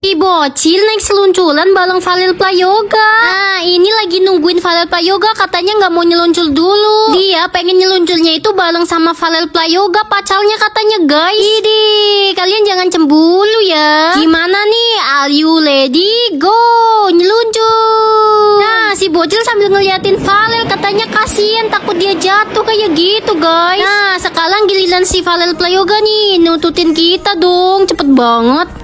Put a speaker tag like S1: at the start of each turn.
S1: Si bocil naik selunculan bareng Valil Playoga. Nah, ini lagi nungguin Valil Playoga katanya nggak mau nyeluncul dulu. Dia pengen nyelunculnya itu bareng sama Valil Playoga. pacarnya katanya guys. Idi, kalian jangan cemburu ya. Gimana nih? Are you ready? Go, nyeluncul. Nah, si bocil sambil ngeliatin Valil katanya kasihan takut dia jatuh kayak gitu guys. Nah, sekarang giliran si Valil Playoga nih nututin kita dong, cepet banget.